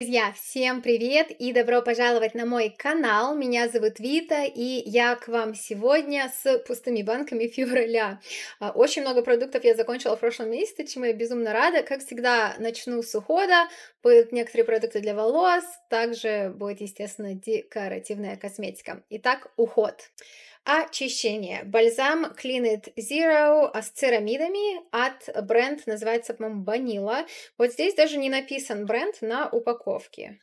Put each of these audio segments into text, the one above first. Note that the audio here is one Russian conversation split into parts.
Друзья, всем привет и добро пожаловать на мой канал. Меня зовут Вита, и я к вам сегодня с пустыми банками февраля. А, очень много продуктов я закончила в прошлом месяце, чему я безумно рада. Как всегда, начну с ухода. Будут некоторые продукты для волос, также будет, естественно, декоративная косметика. Итак, уход. Очищение. Бальзам Cleaned Zero с церамидами от бренд, называется, по-моему, Vanilla. Вот здесь даже не написан бренд на упаковке.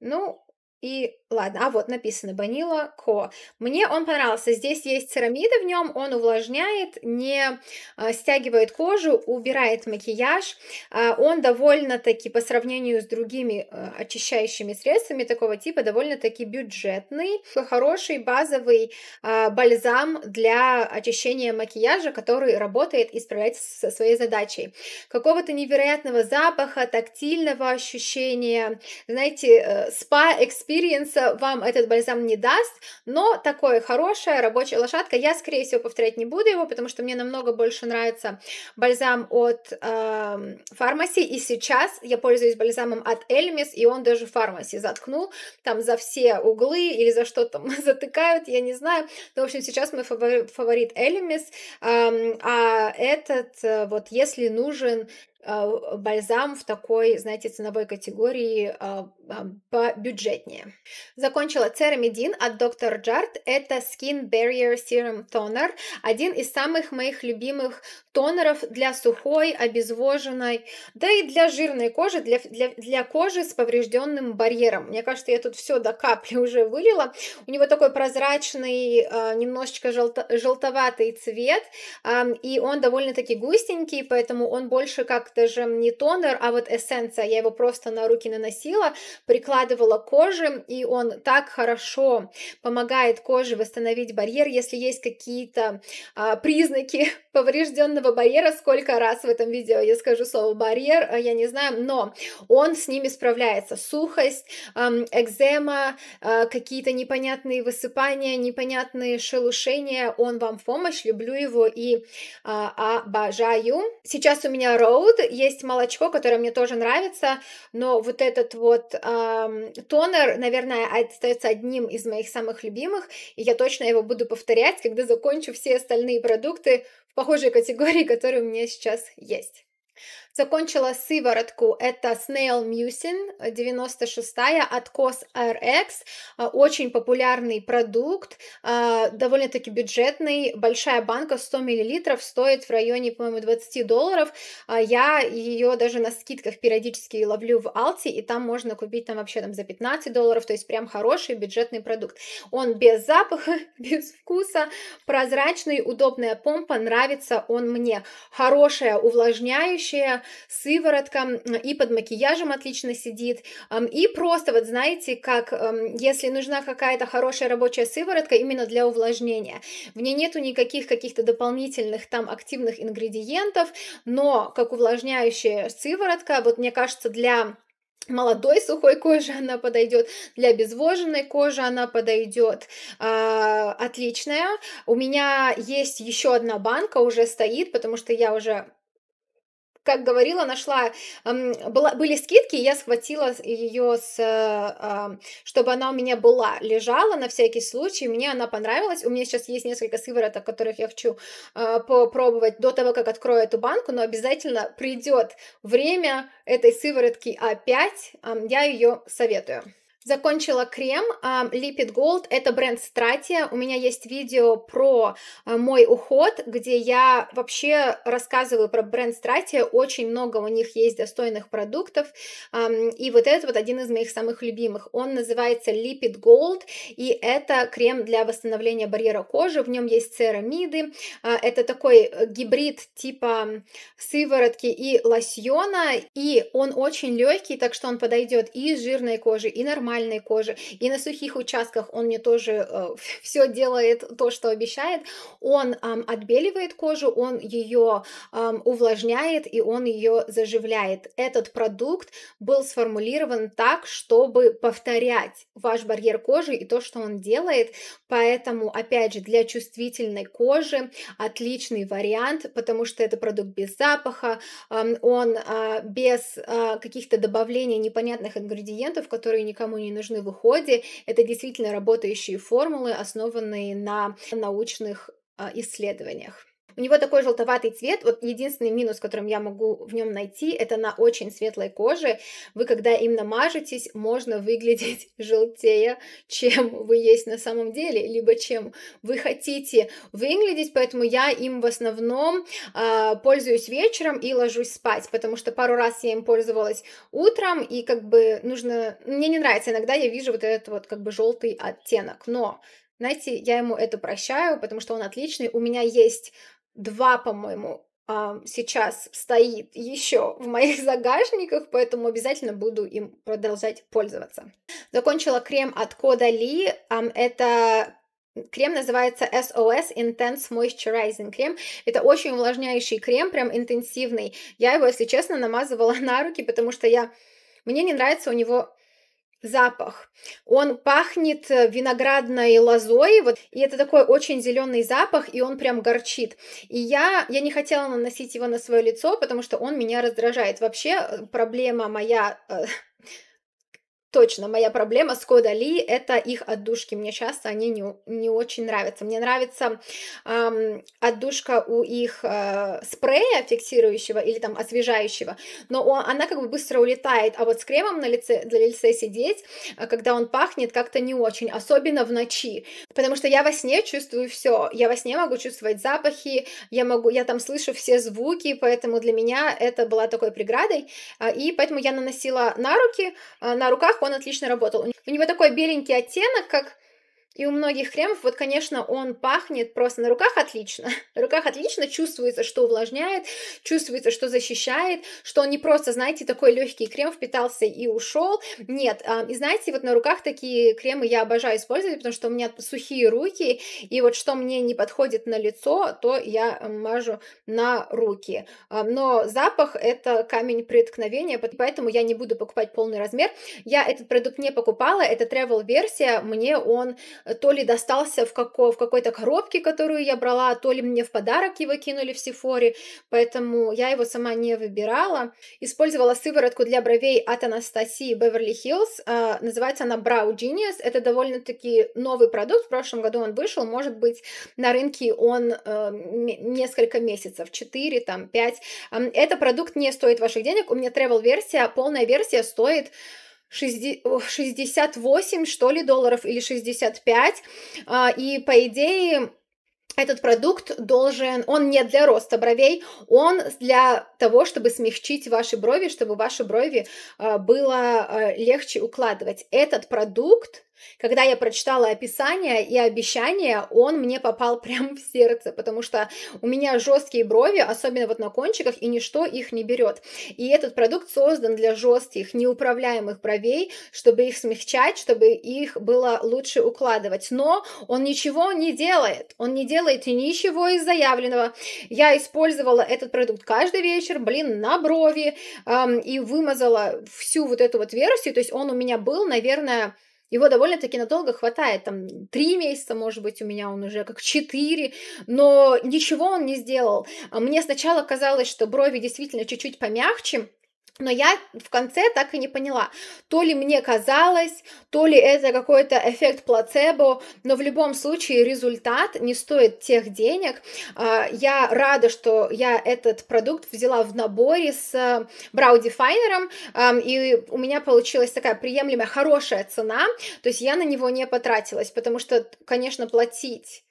Ну, и Ладно, а вот написано Банила Ко. Мне он понравился. Здесь есть церамида в нем, он увлажняет, не а, стягивает кожу, убирает макияж. А, он довольно-таки по сравнению с другими а, очищающими средствами такого типа довольно-таки бюджетный, хороший базовый бальзам для очищения макияжа, который работает и справляется со своей задачей. Какого-то невероятного запаха, тактильного ощущения, знаете, э, спа-экспириенс разумеется, вам этот бальзам не даст, но такое хорошая рабочая лошадка. Я, скорее всего, повторять не буду его, потому что мне намного больше нравится бальзам от э, и сейчас я пользуюсь бальзамом от Эльмис, и он даже фармаси заткнул там за все углы или за что там затыкают, я не знаю. Но, ну, в общем, сейчас мой фаворит Эльмис, э, а этот э, вот если нужен а, бальзам в такой, знаете, ценовой категории а, а, бюджетнее. Закончила Церамидин от Доктор Джарт. Это Skin Barrier Serum Toner. Один из самых моих любимых тонеров для сухой, обезвоженной, да и для жирной кожи, для, для, для кожи с поврежденным барьером. Мне кажется, я тут все до капли уже вылила. У него такой прозрачный, немножечко желто, желтоватый цвет, и он довольно-таки густенький, поэтому он больше как даже не тонер, а вот эссенция, я его просто на руки наносила, прикладывала коже, и он так хорошо помогает коже восстановить барьер, если есть какие-то а, признаки поврежденного барьера, сколько раз в этом видео я скажу слово барьер, а, я не знаю, но он с ними справляется, сухость, экзема, а, какие-то непонятные высыпания, непонятные шелушения, он вам в помощь, люблю его и а, обожаю. Сейчас у меня Road, Тут есть молочко, которое мне тоже нравится, но вот этот вот эм, тонер, наверное, а, остается одним из моих самых любимых, и я точно его буду повторять, когда закончу все остальные продукты в похожей категории, которые у меня сейчас есть. Закончила сыворотку, это Snail Mucin 96-я, откос RX, очень популярный продукт, а, довольно-таки бюджетный, большая банка 100 мл, стоит в районе, по-моему, 20 долларов, а, я ее даже на скидках периодически ловлю в Алти, и там можно купить там вообще там за 15 долларов, то есть прям хороший бюджетный продукт. Он без запаха, без вкуса, прозрачный, удобная помпа, нравится он мне. Хорошая, увлажняющая, сыворотка и под макияжем отлично сидит. И просто, вот знаете, как если нужна какая-то хорошая рабочая сыворотка именно для увлажнения. В ней нету никаких каких-то дополнительных там активных ингредиентов, но как увлажняющая сыворотка, вот мне кажется, для молодой сухой кожи она подойдет, для обезвоженной кожи она подойдет. Э, а, отличная. У меня есть еще одна банка, уже стоит, потому что я уже как говорила, нашла, эм, была, были скидки, я схватила ее, с, э, эм, чтобы она у меня была, лежала на всякий случай, мне она понравилась, у меня сейчас есть несколько сывороток, которых я хочу э, попробовать до того, как открою эту банку, но обязательно придет время этой сыворотки опять, эм, я ее советую. Закончила крем а, Lipid Gold, это бренд Stratia. У меня есть видео про э, мой уход, где я вообще рассказываю про бренд Stratia. Очень много у них есть достойных продуктов. И вот этот вот один из моих самых любимых. Он называется Lipid Gold, и это крем для восстановления барьера кожи. В нем есть церамиды. А, это такой э, гибрид типа сыворотки и лосьона, и он очень легкий, так что он подойдет и жирной коже, и нормальной нормальной кожи, и на сухих участках он мне тоже э, все делает то, что обещает. Он э, отбеливает кожу, он ее э, увлажняет и он ее заживляет. Этот продукт был сформулирован так, чтобы повторять ваш барьер кожи и то, что он делает. Поэтому, опять же, для чувствительной кожи отличный вариант, потому что это продукт без запаха, он а, без а, каких-то добавлений непонятных ингредиентов, которые никому не не нужны в уходе. Это действительно работающие формулы, основанные на научных а, исследованиях. У него такой желтоватый цвет. Вот единственный минус, которым я могу в нем найти, это на очень светлой коже. Вы, когда им намажетесь, можно выглядеть желтее, чем вы есть на самом деле, либо чем вы хотите выглядеть. Поэтому я им в основном э, пользуюсь вечером и ложусь спать, потому что пару раз я им пользовалась утром, и как бы нужно... Мне не нравится, иногда я вижу вот этот вот как бы желтый оттенок, но знаете, я ему это прощаю, потому что он отличный. У меня есть два, по-моему, сейчас стоит еще в моих загашниках, поэтому обязательно буду им продолжать пользоваться. Закончила крем от Кода Ли. Это Крем называется SOS Intense Moisturizing крем. Это очень увлажняющий крем, прям интенсивный. Я его, если честно, намазывала на руки, потому что я... Мне не нравится у него запах. Он пахнет э, виноградной лозой, вот, и это такой очень зеленый запах, и он прям горчит. И я, я не хотела наносить его на свое лицо, потому что он меня раздражает. Вообще э, проблема моя э, Точно, моя проблема с Кода Ли — это их отдушки. Мне часто они не, не очень нравятся. Мне нравится эм, отдушка у их э, спрея фиксирующего или там освежающего, но он, она как бы быстро улетает, а вот с кремом на лице, для лица сидеть, э, когда он пахнет, как-то не очень, особенно в ночи, потому что я во сне чувствую все, я во сне могу чувствовать запахи, я могу, я там слышу все звуки, поэтому для меня это была такой преградой, э, и поэтому я наносила на руки, э, на руках он отлично работал. У него такой беленький оттенок, как и у многих кремов, вот, конечно, он пахнет просто на руках отлично. На руках отлично чувствуется, что увлажняет, чувствуется, что защищает, что он не просто, знаете, такой легкий крем впитался и ушел. Нет, а, и знаете, вот на руках такие кремы я обожаю использовать, потому что у меня сухие руки, и вот что мне не подходит на лицо, то я мажу на руки. А, но запах — это камень преткновения, поэтому я не буду покупать полный размер. Я этот продукт не покупала, это travel-версия, мне он то ли достался в, како в какой-то коробке, которую я брала, то ли мне в подарок его кинули в Сифоре, поэтому я его сама не выбирала. Использовала сыворотку для бровей от Анастасии Беверли-Хиллз, а, называется она Brow Genius, это довольно-таки новый продукт, в прошлом году он вышел, может быть, на рынке он э, несколько месяцев, 4, там, 5. этот продукт не стоит ваших денег, у меня travel-версия, полная версия стоит... 68, что ли, долларов или 65, а, и, по идее, этот продукт должен, он не для роста бровей, он для того, чтобы смягчить ваши брови, чтобы ваши брови а, было а, легче укладывать. Этот продукт когда я прочитала описание и обещание, он мне попал прямо в сердце, потому что у меня жесткие брови, особенно вот на кончиках, и ничто их не берет. И этот продукт создан для жестких, неуправляемых бровей, чтобы их смягчать, чтобы их было лучше укладывать. Но он ничего не делает, он не делает ничего из заявленного. Я использовала этот продукт каждый вечер, блин, на брови, эм, и вымазала всю вот эту вот версию, то есть он у меня был, наверное, его довольно-таки надолго хватает, там, три месяца, может быть, у меня он уже как четыре, но ничего он не сделал. А мне сначала казалось, что брови действительно чуть-чуть помягче, но я в конце так и не поняла, то ли мне казалось, то ли это какой-то эффект плацебо, но в любом случае результат не стоит тех денег. А, я рада, что я этот продукт взяла в наборе с э, Brow Definer, и у меня получилась такая приемлемая, хорошая цена, то есть я на него не потратилась, потому что, конечно, платить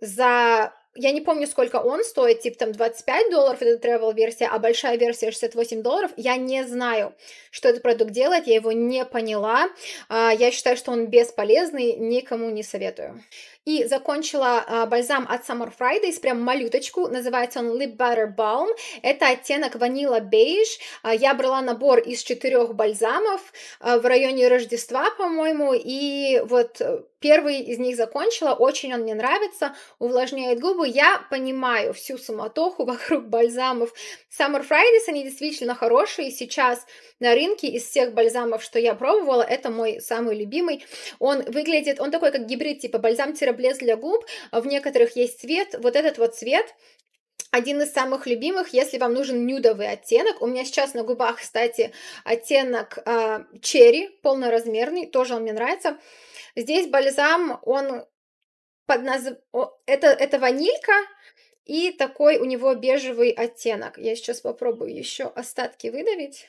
за я не помню, сколько он стоит, типа там 25 долларов, это travel версия, а большая версия 68 долларов. Я не знаю, что этот продукт делает, я его не поняла. А, я считаю, что он бесполезный, никому не советую. И закончила а, бальзам от Summer Fridays, прям малюточку, называется он Lip Butter Balm. Это оттенок ванила бейж. А, я брала набор из четырех бальзамов а, в районе Рождества, по-моему, и вот э, Первый из них закончила, очень он мне нравится, увлажняет губы. Я понимаю всю суматоху вокруг бальзамов. Summer Fridays, они действительно хорошие. Сейчас на рынке из всех бальзамов, что я пробовала, это мой самый любимый. Он выглядит, он такой как гибрид типа бальзам-бальзам блеск для губ, а в некоторых есть цвет, вот этот вот цвет, один из самых любимых, если вам нужен нюдовый оттенок. У меня сейчас на губах, кстати, оттенок э, черри, полноразмерный, тоже он мне нравится. Здесь бальзам, он под наз... это, это ванилька, и такой у него бежевый оттенок. Я сейчас попробую еще остатки выдавить.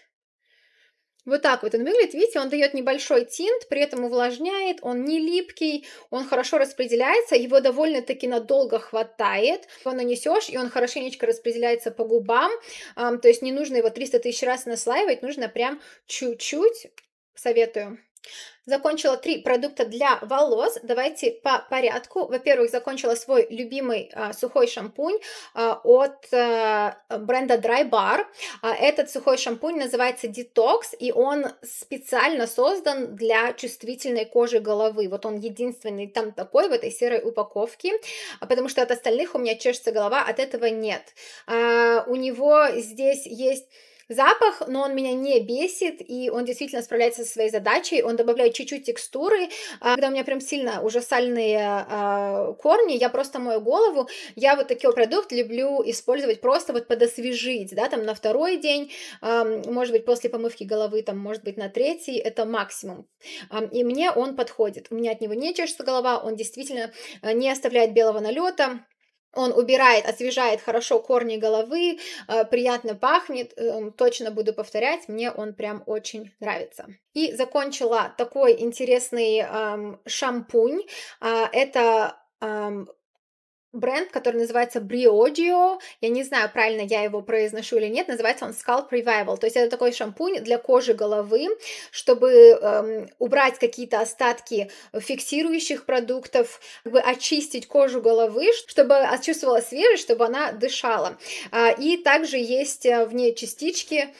Вот так вот он выглядит, видите, он дает небольшой тинт, при этом увлажняет, он не липкий, он хорошо распределяется, его довольно-таки надолго хватает, его нанесешь, и он хорошенечко распределяется по губам, то есть не нужно его 300 тысяч раз наслаивать, нужно прям чуть-чуть, советую. Закончила три продукта для волос. Давайте по порядку. Во-первых, закончила свой любимый а, сухой шампунь а, от а, бренда Dry Bar. А, этот сухой шампунь называется Detox, и он специально создан для чувствительной кожи головы. Вот он единственный там такой в этой серой упаковке, а, потому что от остальных у меня чешется голова, от этого нет. А, у него здесь есть запах, но он меня не бесит, и он действительно справляется со своей задачей, он добавляет чуть-чуть текстуры, а, когда у меня прям сильно уже сальные а, корни, я просто мою голову, я вот такой продукт люблю использовать просто вот подосвежить, да, там на второй день, а, может быть, после помывки головы, там, может быть, на третий, это максимум, и мне он подходит, у меня от него не чешется голова, он действительно не оставляет белого налета, он убирает, освежает хорошо корни головы, э, приятно пахнет, эм, точно буду повторять, мне он прям очень нравится. И закончила такой интересный эм, шампунь. А, это эм, бренд, который называется Briogeo, я не знаю, правильно я его произношу или нет, называется он Scalp Revival, то есть это такой шампунь для кожи головы, чтобы эм, убрать какие-то остатки фиксирующих продуктов, как бы очистить кожу головы, чтобы чувствовала свежесть, чтобы она дышала. А, и также есть э, в ней частички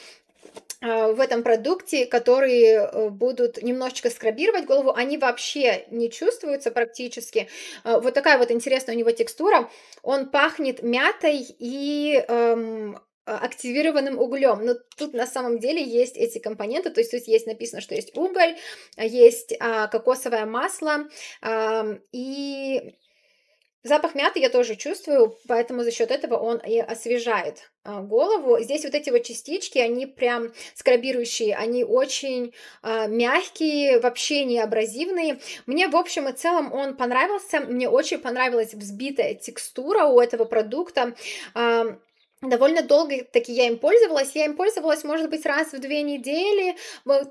а, в этом продукте, которые э, будут немножечко скрабировать голову, они вообще не чувствуются практически. А, вот такая вот интересная у него текстура. Он пахнет мятой и эм, а, активированным углем. Но тут на самом деле есть эти компоненты, то есть тут есть написано, что есть уголь, есть а, кокосовое масло а, и Запах мяты я тоже чувствую, поэтому за счет этого он и освежает а, голову. Здесь вот эти вот частички, они прям скрабирующие, они очень э, мягкие, вообще не абразивные. Мне в общем и целом он понравился, мне очень понравилась взбитая текстура у этого продукта. Э, Довольно долго таки я им пользовалась. Я им пользовалась, может быть, раз в две недели,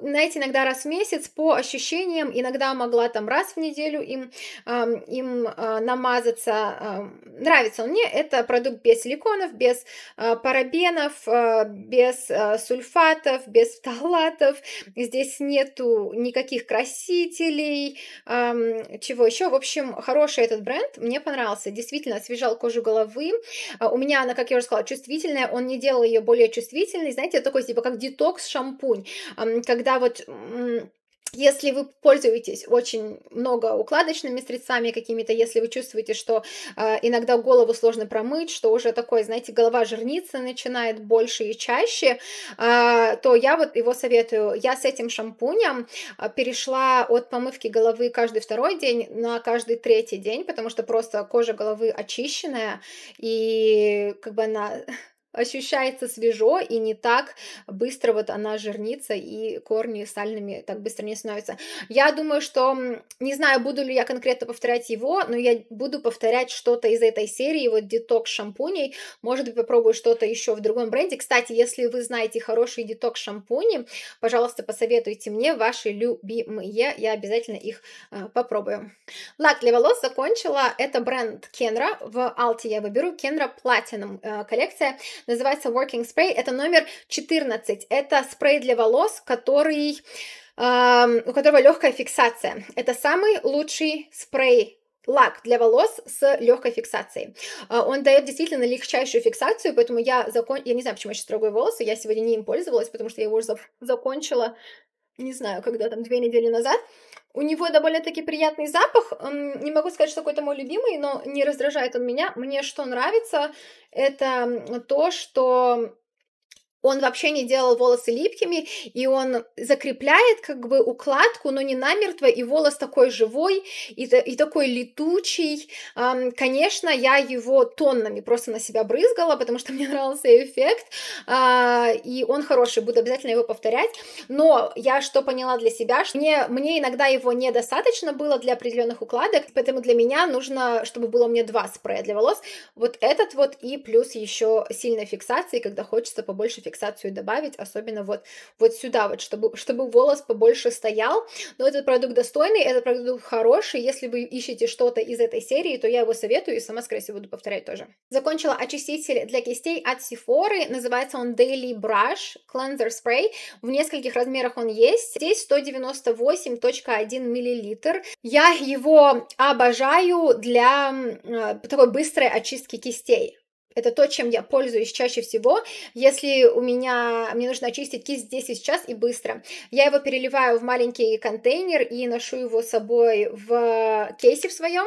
знаете, иногда раз в месяц по ощущениям. Иногда могла там раз в неделю им, эм, им э, намазаться. Эм, нравится он мне. Это продукт без силиконов, без э, парабенов, э, без э, сульфатов, без фталатов. Здесь нету никаких красителей, эм, чего еще. В общем, хороший этот бренд. Мне понравился. Действительно, освежал кожу головы. Э, у меня она, как я уже сказала, чувствует чувствительная, он не делал ее более чувствительной, знаете, такой типа как детокс-шампунь, когда вот если вы пользуетесь очень много укладочными средствами какими-то, если вы чувствуете, что э, иногда голову сложно промыть, что уже такой, знаете, голова жирница начинает больше и чаще, э, то я вот его советую. Я с этим шампунем а, перешла от помывки головы каждый второй день на каждый третий день, потому что просто кожа головы очищенная, и как бы она ощущается свежо и не так быстро вот она жирнится и корни сальными так быстро не становятся. Я думаю, что, не знаю, буду ли я конкретно повторять его, но я буду повторять что-то из этой серии, вот детокс шампуней, может быть попробую что-то еще в другом бренде. Кстати, если вы знаете хорошие детокс шампуни, пожалуйста, посоветуйте мне ваши любимые, я обязательно их э, попробую. Лак для волос закончила, это бренд Кенра, в Алте я выберу Кенра Platinum э, коллекция, называется Working Spray, это номер 14, это спрей для волос, который, э, у которого легкая фиксация. Это самый лучший спрей лак для волос с легкой фиксацией. Э, он дает действительно легчайшую фиксацию, поэтому я закон... Я не знаю, почему я сейчас трогаю волосы, я сегодня не им пользовалась, потому что я его уже закончила не знаю, когда там, две недели назад. У него довольно-таки приятный запах. Не могу сказать, что какой-то мой любимый, но не раздражает он меня. Мне что нравится, это то, что он вообще не делал волосы липкими, и он закрепляет как бы укладку, но не намертво, и волос такой живой, и, и такой летучий. Um, конечно, я его тоннами просто на себя брызгала, потому что мне нравился эффект, uh, и он хороший, буду обязательно его повторять, но я что поняла для себя, что мне, мне иногда его недостаточно было для определенных укладок, поэтому для меня нужно, чтобы было мне два спрея для волос, вот этот вот и плюс еще сильной фиксации, когда хочется побольше фиксации фиксацию добавить, особенно вот, вот сюда, вот, чтобы, чтобы волос побольше стоял. Но этот продукт достойный, этот продукт хороший. Если вы ищете что-то из этой серии, то я его советую и сама, скорее всего, буду повторять тоже. Закончила очиститель для кистей от Sephora. Называется он Daily Brush Cleanser Spray. В нескольких размерах он есть. Здесь 198.1 мл. Я его обожаю для э, такой быстрой очистки кистей это то, чем я пользуюсь чаще всего. Если у меня мне нужно очистить кисть здесь и сейчас и быстро, я его переливаю в маленький контейнер и ношу его с собой в кейсе в своем.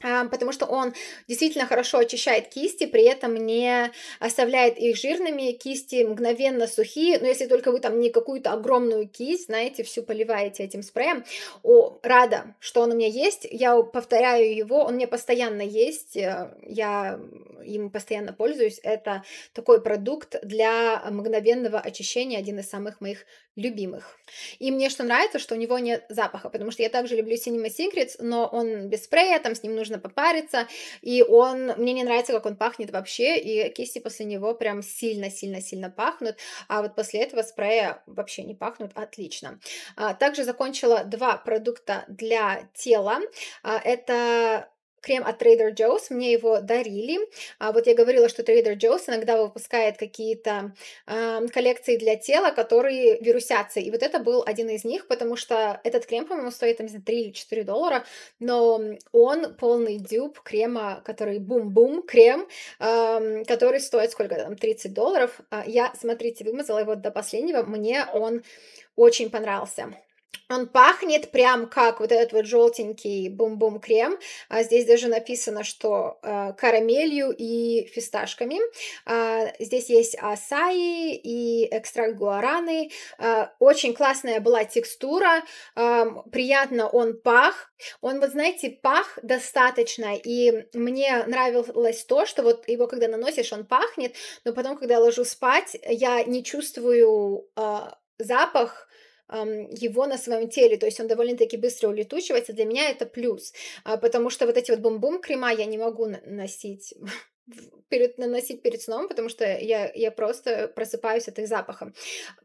А, потому что он действительно хорошо очищает кисти, при этом не оставляет их жирными, кисти мгновенно сухие, но если только вы там не какую-то огромную кисть, знаете, всю поливаете этим спреем. О, рада, что он у меня есть, я повторяю его, он мне постоянно есть, э, я им постоянно пользуюсь, это такой продукт для мгновенного очищения, один из самых моих любимых. И мне что нравится, что у него нет запаха, потому что я также люблю Cinema Secrets, но он без спрея, там с ним нужно нужно попариться, и он, мне не нравится, как он пахнет вообще, и кисти после него прям сильно-сильно-сильно пахнут, а вот после этого спрея вообще не пахнут отлично. А, также закончила два продукта для тела, а, это крем от Trader Joe's, мне его дарили. А вот я говорила, что Trader Joe's иногда выпускает какие-то э, коллекции для тела, которые вирусятся. И вот это был один из них, потому что этот крем, по-моему, стоит, там, не знаю, 3 или 4 доллара, но он полный дюб крема, который бум-бум, крем, э, который стоит сколько там, 30 долларов. А я, смотрите, вымазала его до последнего, мне он очень понравился. Он пахнет прям как вот этот вот желтенький бум-бум крем. А здесь даже написано, что э, карамелью и фисташками. А, здесь есть асаи и экстракт гуараны. А, очень классная была текстура. А, приятно он пах. Он, вот знаете, пах достаточно. И мне нравилось то, что вот его когда наносишь, он пахнет. Но потом, когда я ложу спать, я не чувствую э, запах его на своем теле, то есть он довольно-таки быстро улетучивается, для меня это плюс, а, потому что вот эти вот бум-бум крема я не могу носить перед, наносить перед сном, потому что я, я просто просыпаюсь от их запаха.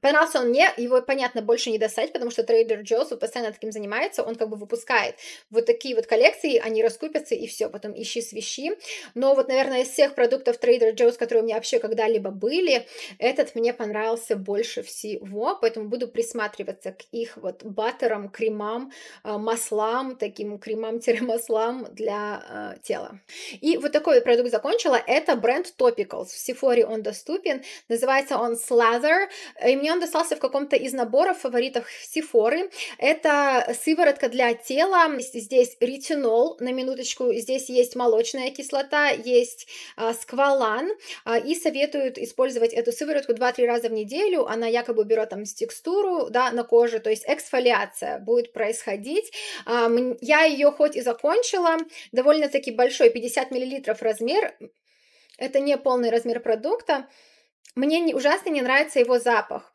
Понравился он мне, его, понятно, больше не достать, потому что Трейдер Джоз вот постоянно таким занимается, он как бы выпускает вот такие вот коллекции, они раскупятся и все, потом ищи свищи. Но вот, наверное, из всех продуктов Трейдер Джоз, которые у меня вообще когда-либо были, этот мне понравился больше всего, поэтому буду присматриваться к их вот баттерам, кремам, э, маслам, таким кремам-маслам для э, тела. И вот такой вот продукт закончил заметила, это бренд Topicals. В Sephora он доступен. Называется он Slather. И мне он достался в каком-то из наборов фаворитов Sephora. Это сыворотка для тела. Здесь ретинол, на минуточку. Здесь есть молочная кислота, есть а, сквалан. А, и советуют использовать эту сыворотку 2-3 раза в неделю. Она якобы берет там текстуру да, на коже, то есть эксфолиация будет происходить. А, я ее хоть и закончила, довольно-таки большой, 50 миллилитров размер, это не полный размер продукта. Мне не, ужасно не нравится его запах.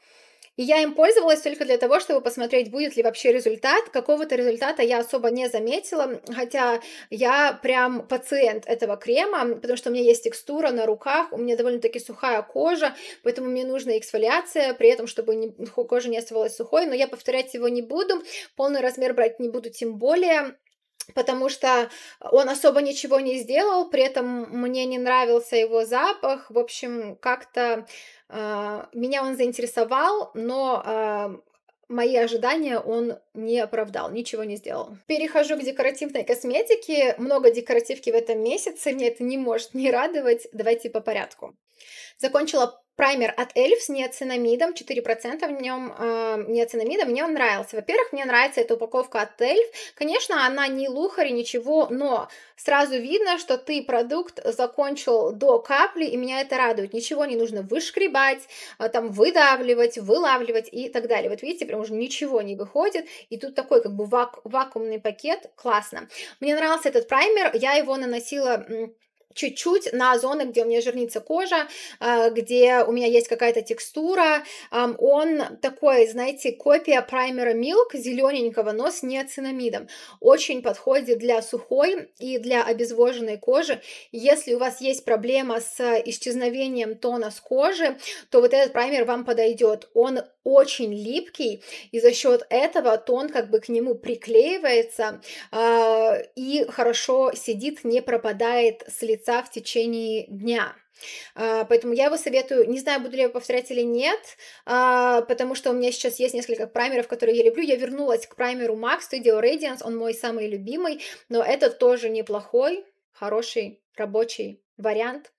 И я им пользовалась только для того, чтобы посмотреть, будет ли вообще результат. Какого-то результата я особо не заметила, хотя я прям пациент этого крема, потому что у меня есть текстура на руках, у меня довольно-таки сухая кожа, поэтому мне нужна эксфоляция, при этом, чтобы не, кожа не оставалась сухой, но я повторять его не буду, полный размер брать не буду тем более потому что он особо ничего не сделал, при этом мне не нравился его запах, в общем, как-то э, меня он заинтересовал, но э, мои ожидания он не оправдал, ничего не сделал. Перехожу к декоративной косметике. Много декоративки в этом месяце, мне это не может не радовать. Давайте по порядку. Закончила Праймер от Эльф с неоцинамидом, 4% в нем э, неоцинамида, мне он нравился. Во-первых, мне нравится эта упаковка от Эльф. Конечно, она не лухарь, ничего, но сразу видно, что ты продукт закончил до капли, и меня это радует. Ничего не нужно вышкребать, э, там выдавливать, вылавливать и так далее. Вот видите, прям уже ничего не выходит, и тут такой как бы вак вакуумный пакет, классно. Мне нравился этот праймер, я его наносила чуть-чуть на зоны, где у меня жирнится кожа, э, где у меня есть какая-то текстура. Он такой, знаете, копия праймера Milk, зелененького, но с неоцинамидом. Очень подходит для сухой и для обезвоженной кожи. Если у вас есть проблема с исчезновением тона с кожи, то вот этот праймер вам подойдет. Он очень липкий, и за счет этого тон как бы к нему приклеивается э, и хорошо сидит, не пропадает с лица в течение дня. А, поэтому я его советую, не знаю, буду ли я повторять или нет, а, потому что у меня сейчас есть несколько праймеров, которые я люблю. Я вернулась к праймеру MAC Studio Radiance, он мой самый любимый, но это тоже неплохой, хороший рабочий вариант.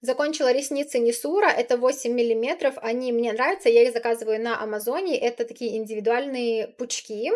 Закончила ресницы Несура, это 8 миллиметров, они мне нравятся, я их заказываю на Амазоне, это такие индивидуальные пучки.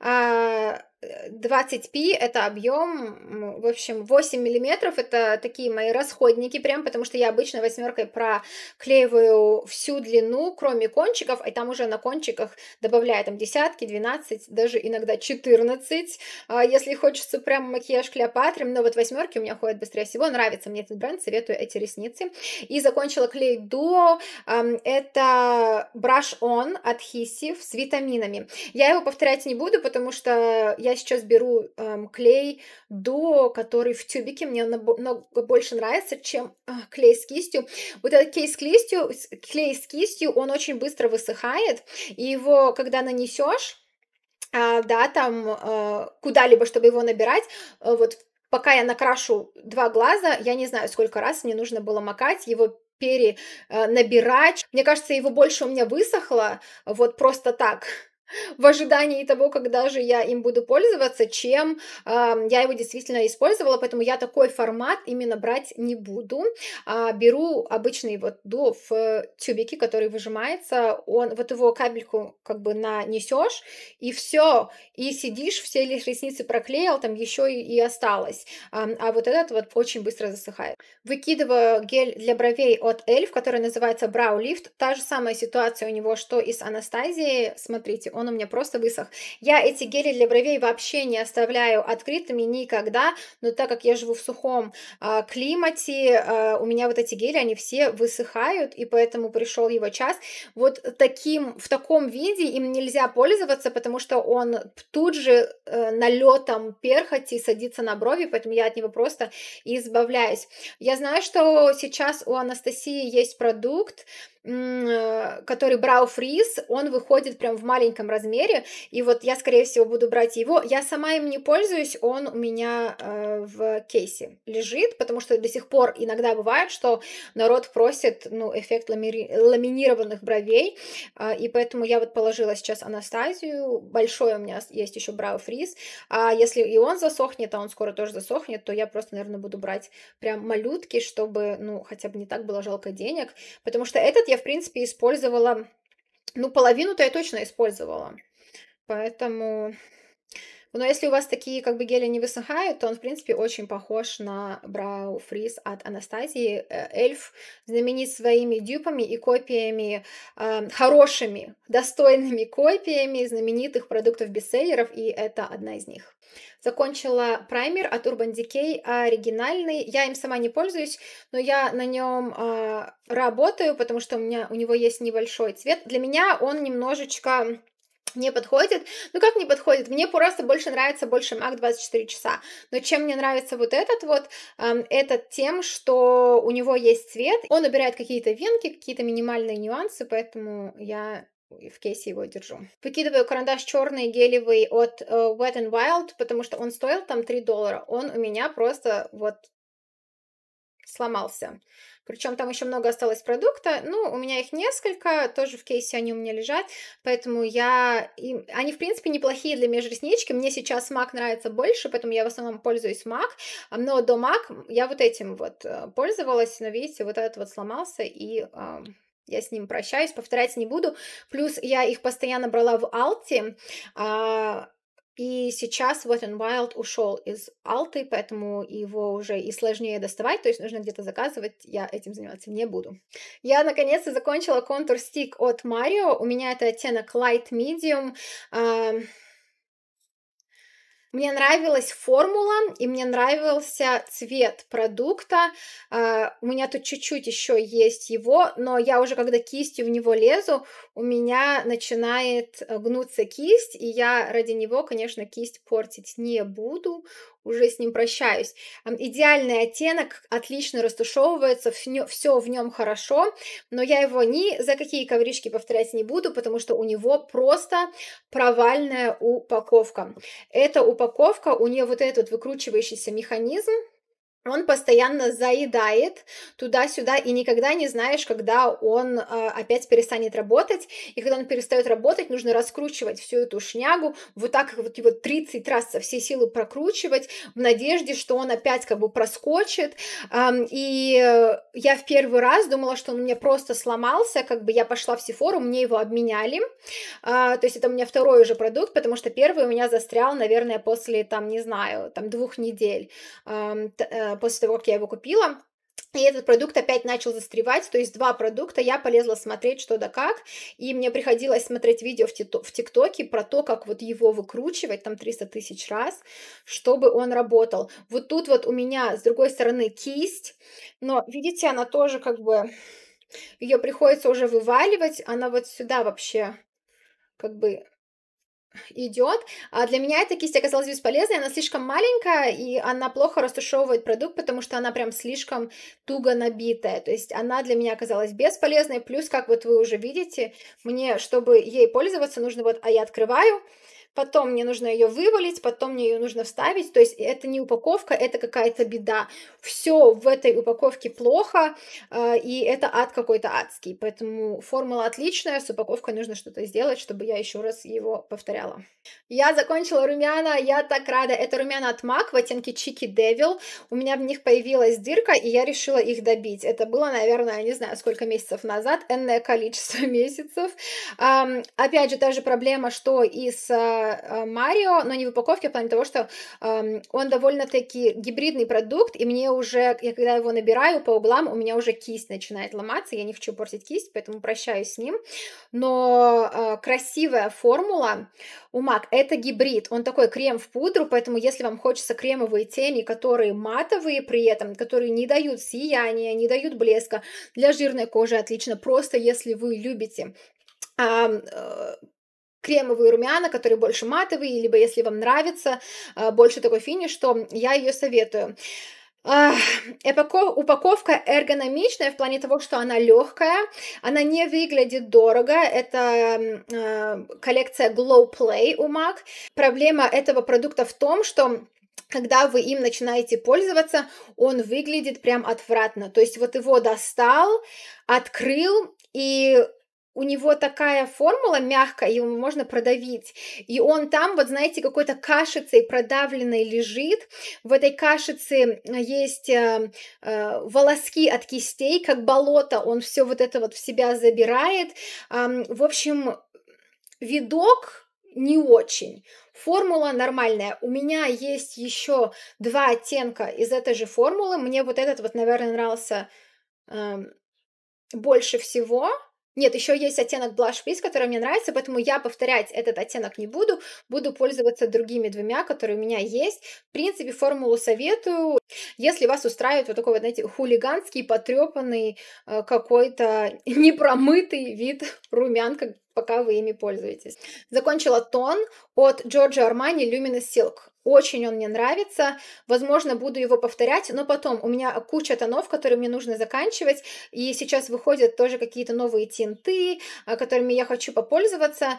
А, 20 пи это объем, в общем, 8 миллиметров, это такие мои расходники прям, потому что я обычно восьмеркой проклеиваю всю длину, кроме кончиков, и там уже на кончиках добавляю там десятки, 12, даже иногда 14, а если хочется прям макияж Клеопатры, но вот восьмерки у меня ходят быстрее всего, нравится мне этот бренд, советую эти ресницы. И закончила клей Duo, это Brush On от Hissy с витаминами. Я его повторять не буду, потому что я сейчас беру эм, клей до, который в тюбике, мне намного больше нравится, чем э, клей с кистью. Вот этот клей с кистью, клей с кистью, он очень быстро высыхает, и его, когда нанесешь, э, да, там э, куда-либо, чтобы его набирать, э, вот пока я накрашу два глаза, я не знаю, сколько раз мне нужно было макать его перенабирать. Мне кажется, его больше у меня высохло вот просто так, в ожидании того, когда же я им буду пользоваться, чем э, я его действительно использовала, поэтому я такой формат именно брать не буду. Э, беру обычный вот дул в э, тюбике, который выжимается, он вот его кабельку как бы нанесешь, и все, и сидишь, все ресницы проклеил, там еще и, и осталось. Э, а вот этот вот очень быстро засыхает. Выкидываю гель для бровей от Эльф, который называется Brow Lift. Та же самая ситуация у него, что и с Анастазией. Смотрите, он у меня просто высох. Я эти гели для бровей вообще не оставляю открытыми никогда, но так как я живу в сухом э, климате, э, у меня вот эти гели, они все высыхают, и поэтому пришел его час. Вот таким, в таком виде им нельзя пользоваться, потому что он тут же э, налетом перхоти садится на брови, поэтому я от него просто избавляюсь. Я знаю, что сейчас у Анастасии есть продукт, Э, который Брау Фриз, он выходит прям в маленьком размере, и вот я, скорее всего, буду брать его. Я сама им не пользуюсь, он у меня э, в кейсе лежит, потому что до сих пор иногда бывает, что народ просит, ну, эффект лами... ламинированных бровей, э, и поэтому я вот положила сейчас Анастазию, большой у меня есть еще Брау Фриз, а если и он засохнет, а он скоро тоже засохнет, то я просто, наверное, буду брать прям малютки, чтобы, ну, хотя бы не так было жалко денег, потому что этот я в принципе, использовала, ну, половину-то я точно использовала. Поэтому но если у вас такие как бы гели не высыхают, то он, в принципе, очень похож на Брау Фриз от Анастасии. Э, эльф знаменит своими дюпами и копиями, э, хорошими, достойными копиями знаменитых продуктов-бестселлеров, и это одна из них. Закончила праймер от Urban Decay, оригинальный. Я им сама не пользуюсь, но я на нем э, работаю, потому что у меня у него есть небольшой цвет. Для меня он немножечко не подходит. Ну как не подходит? Мне просто больше нравится больше Мак 24 часа. Но чем мне нравится вот этот вот, эм, этот тем, что у него есть цвет, он убирает какие-то венки, какие-то минимальные нюансы, поэтому я в кейсе его держу. Выкидываю карандаш черный гелевый от uh, Wet n Wild, потому что он стоил там 3 доллара. Он у меня просто вот сломался. Причем там еще много осталось продукта. Ну, у меня их несколько, тоже в кейсе они у меня лежат, поэтому я... Им... Они, в принципе, неплохие для межреснички. Мне сейчас MAC нравится больше, поэтому я в основном пользуюсь MAC. Но до MAC я вот этим вот э, пользовалась, но, видите, вот этот вот сломался и... Э, я с ним прощаюсь, повторять не буду. Плюс я их постоянно брала в Алте. И сейчас вот он Wild ушел из Алты, поэтому его уже и сложнее доставать, то есть нужно где-то заказывать, я этим заниматься не буду. Я наконец-то закончила контур стик от Марио, у меня это оттенок Light Medium, мне нравилась формула и мне нравился цвет продукта. А, у меня тут чуть-чуть еще есть его, но я уже когда кистью в него лезу, у меня начинает гнуться кисть, и я ради него, конечно, кисть портить не буду уже с ним прощаюсь. Идеальный оттенок, отлично растушевывается, все в нем хорошо, но я его ни за какие коврички повторять не буду, потому что у него просто провальная упаковка. Эта упаковка, у нее вот этот выкручивающийся механизм, он постоянно заедает туда-сюда, и никогда не знаешь, когда он э, опять перестанет работать. И когда он перестает работать, нужно раскручивать всю эту шнягу, вот так вот его 30 раз со всей силы прокручивать, в надежде, что он опять как бы проскочит. Эм, и э, я в первый раз думала, что он мне просто сломался, как бы я пошла в Сифору, мне его обменяли. Э, то есть это у меня второй уже продукт, потому что первый у меня застрял, наверное, после, там, не знаю, там двух недель. Э, после того, как я его купила. И этот продукт опять начал застревать, то есть два продукта, я полезла смотреть что да как, и мне приходилось смотреть видео в ТикТоке про то, как вот его выкручивать там 300 тысяч раз, чтобы он работал. Вот тут вот у меня с другой стороны кисть, но видите, она тоже как бы, ее приходится уже вываливать, она вот сюда вообще как бы идет. А для меня эта кисть оказалась бесполезной, она слишком маленькая, и она плохо растушевывает продукт, потому что она прям слишком туго набитая. То есть она для меня оказалась бесполезной, плюс, как вот вы уже видите, мне, чтобы ей пользоваться, нужно вот, а я открываю, потом мне нужно ее вывалить, потом мне ее нужно вставить. То есть это не упаковка, это какая-то беда. Все в этой упаковке плохо, а, и это ад какой-то адский. Поэтому формула отличная, с упаковкой нужно что-то сделать, чтобы я еще раз его повторяла. Я закончила румяна, я так рада. Это румяна от MAC в оттенке Чики Devil. У меня в них появилась дырка, и я решила их добить. Это было, наверное, не знаю, сколько месяцев назад, энное количество месяцев. Опять же, та же проблема, что и с а, Э, Марио, но не в упаковке, а в плане того, что эм, он довольно-таки гибридный продукт, и мне уже, я когда его набираю по углам, у меня уже кисть начинает ломаться, я не хочу портить кисть, поэтому прощаюсь с ним. Но э, красивая формула у Мак, это гибрид, он такой крем в пудру, поэтому если вам хочется кремовые тени, которые матовые при этом, которые не дают сияния, не дают блеска, для жирной кожи отлично, просто если вы любите э, кремовые румяна, которые больше матовые, либо если вам нравится а, больше такой финиш, то я ее советую. Упаковка эргономичная в плане того, что она легкая, она не выглядит дорого. Это а, коллекция Glow Play у MAC. Проблема этого продукта в том, что когда вы им начинаете пользоваться, он выглядит прям отвратно. То есть вот его достал, открыл, и у него такая формула мягкая, его можно продавить. И он там, вот знаете, какой-то кашицей продавленной лежит. В этой кашице э, есть э, э, волоски от кистей, как болото. Он все вот это вот в себя забирает. Э, в общем, видок не очень. Формула нормальная. У меня есть еще два оттенка из этой же формулы. Мне вот этот вот, наверное, нравился э, больше всего. Нет, еще есть оттенок Blush Please, который мне нравится, поэтому я повторять этот оттенок не буду, буду пользоваться другими двумя, которые у меня есть. В принципе, формулу советую. Если вас устраивает вот такой вот, знаете, хулиганский, потрепанный, э, какой-то непромытый вид румян, как пока вы ими пользуетесь. Закончила тон от Джорджо Армани Luminous Silk. Очень он мне нравится. Возможно, буду его повторять, но потом у меня куча тонов, которые мне нужно заканчивать. И сейчас выходят тоже какие-то новые тинты, а, которыми я хочу попользоваться.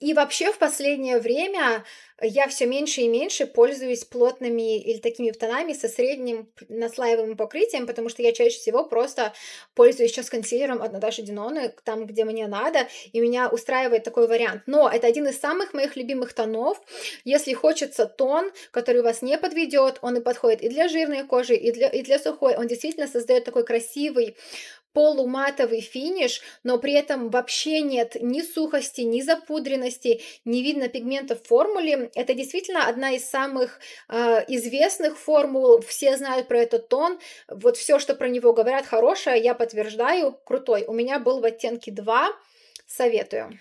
И вообще в последнее время я все меньше и меньше пользуюсь плотными или такими тонами со средним наслаиваемым покрытием, потому что я чаще всего просто пользуюсь еще с консилером от Наташи Диноны, там, где мне надо, и меня устраивает такой вариант. Но это один из самых моих любимых тонов. Если хочется тон, который вас не подведет, он и подходит и для жирной кожи, и для, и для сухой. Он действительно создает такой красивый полуматовый финиш, но при этом вообще нет ни сухости, ни запудренности, не видно пигментов в формуле. Это действительно одна из самых э, известных формул, все знают про этот тон, вот все, что про него говорят, хорошее, я подтверждаю, крутой. У меня был в оттенке 2, советую.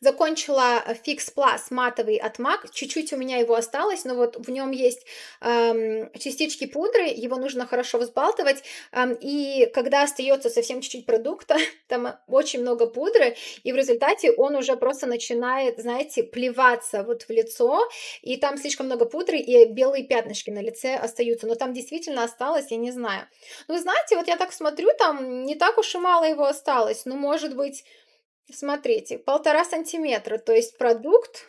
Закончила Fix э, Plus матовый от MAC. Чуть-чуть у меня его осталось, но вот в нем есть эм, частички пудры, его нужно хорошо взбалтывать. Эм, и когда остается совсем чуть-чуть продукта, там очень много пудры, и в результате он уже просто начинает, знаете, плеваться вот в лицо, и там слишком много пудры, и белые пятнышки на лице остаются. Но там действительно осталось, я не знаю. Ну, знаете, вот я так смотрю, там не так уж и мало его осталось. Ну, может быть Смотрите, полтора сантиметра, то есть продукт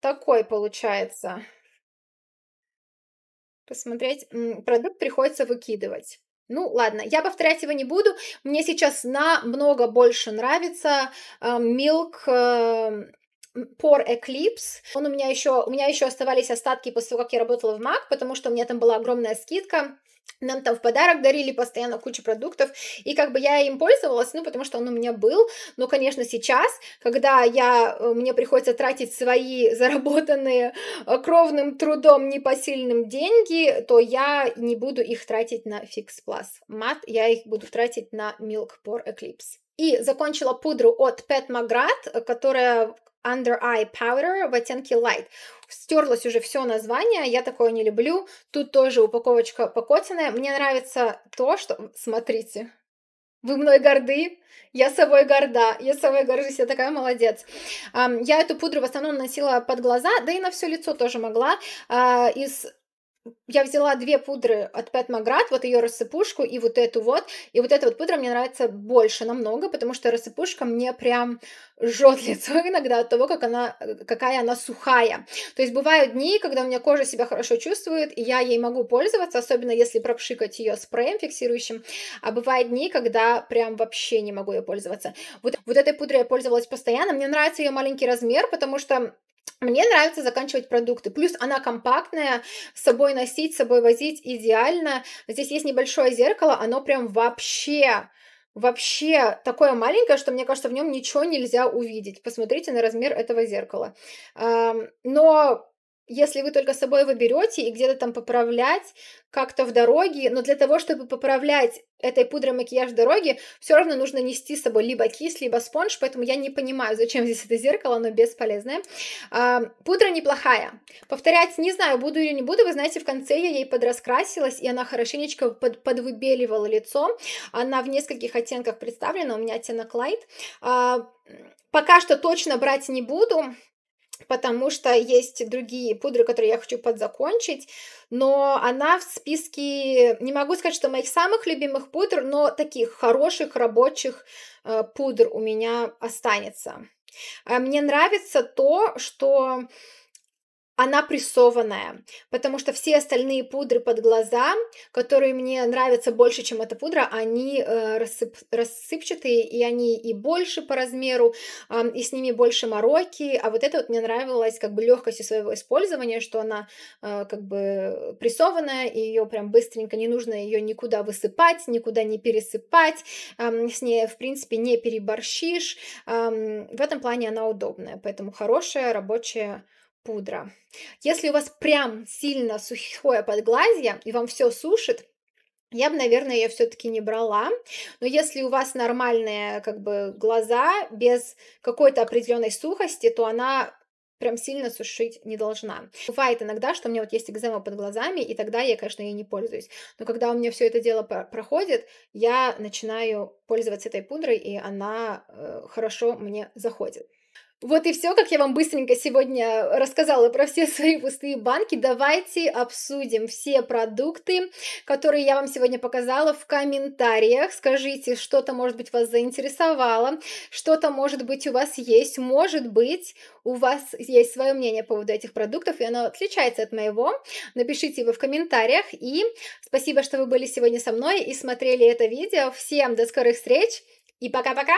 такой получается. Посмотреть, продукт приходится выкидывать. Ну, ладно, я повторять его не буду. Мне сейчас намного больше нравится э, Milk э, Por Eclipse. Он у меня еще, у меня еще оставались остатки после того, как я работала в MAC, потому что у меня там была огромная скидка. Нам там в подарок дарили постоянно кучу продуктов, и как бы я им пользовалась, ну, потому что он у меня был, но, конечно, сейчас, когда я, э, мне приходится тратить свои заработанные э, кровным трудом непосильным деньги, то я не буду их тратить на Fix Plus мат, я их буду тратить на Milk Pore Eclipse. И закончила пудру от Pet Magrat, э, которая Under Eye Powder в оттенке Light. Стерлось уже все название, я такое не люблю. Тут тоже упаковочка покотиная. Мне нравится то, что... Смотрите, вы мной горды, я собой горда, я собой горжусь, я такая молодец. Я эту пудру в основном носила под глаза, да и на все лицо тоже могла. А, из я взяла две пудры от Пэт Маград, вот ее рассыпушку и вот эту вот. И вот эта вот пудра мне нравится больше намного, потому что рассыпушка мне прям жжет лицо иногда от того, как она, какая она сухая. То есть бывают дни, когда у меня кожа себя хорошо чувствует, и я ей могу пользоваться, особенно если пропшикать ее спреем фиксирующим. А бывают дни, когда прям вообще не могу ее пользоваться. Вот, вот этой пудрой я пользовалась постоянно. Мне нравится ее маленький размер, потому что мне нравится заканчивать продукты. Плюс она компактная, с собой носить, с собой возить идеально. Здесь есть небольшое зеркало, оно прям вообще вообще такое маленькое, что мне кажется, в нем ничего нельзя увидеть. Посмотрите на размер этого зеркала. Но если вы только с собой его берете и где-то там поправлять как-то в дороге, но для того, чтобы поправлять этой пудрой макияж в дороге, все равно нужно нести с собой либо кисть, либо спонж, поэтому я не понимаю, зачем здесь это зеркало, оно бесполезное. А, пудра неплохая. Повторять не знаю, буду или не буду, вы знаете, в конце я ей подраскрасилась, и она хорошенечко под, подвыбеливала лицо, она в нескольких оттенках представлена, у меня оттенок Light. А, пока что точно брать не буду, потому что есть другие пудры, которые я хочу подзакончить, но она в списке, не могу сказать, что моих самых любимых пудр, но таких хороших рабочих э, пудр у меня останется. Э, мне нравится то, что она прессованная, потому что все остальные пудры под глаза, которые мне нравятся больше, чем эта пудра, они э, рассып, рассыпчатые, и они и больше по размеру, э, и с ними больше мороки, а вот эта вот мне нравилась как бы легкостью своего использования, что она э, как бы прессованная, и ее прям быстренько, не нужно ее никуда высыпать, никуда не пересыпать, э, с ней в принципе не переборщишь, э, в этом плане она удобная, поэтому хорошая рабочая пудра. Если у вас прям сильно сухое подглазье и вам все сушит, я бы, наверное, ее все-таки не брала. Но если у вас нормальные как бы глаза без какой-то определенной сухости, то она прям сильно сушить не должна. Бывает иногда, что у меня вот есть экзема под глазами, и тогда я, конечно, ей не пользуюсь. Но когда у меня все это дело проходит, я начинаю пользоваться этой пудрой, и она э, хорошо мне заходит. Вот и все, как я вам быстренько сегодня рассказала про все свои пустые банки. Давайте обсудим все продукты, которые я вам сегодня показала в комментариях. Скажите, что-то, может быть, вас заинтересовало, что-то, может быть, у вас есть. Может быть, у вас есть свое мнение по поводу этих продуктов, и оно отличается от моего. Напишите его в комментариях. И спасибо, что вы были сегодня со мной и смотрели это видео. Всем до скорых встреч и пока-пока!